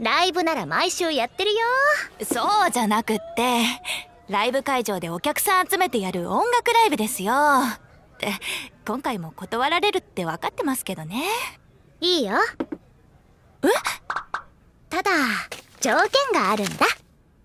ライブなら毎週やってるよそうじゃなくってライブ会場でお客さん集めてやる音楽ライブですよって今回も断られるって分かってますけどねいいよえただ条件があるんだ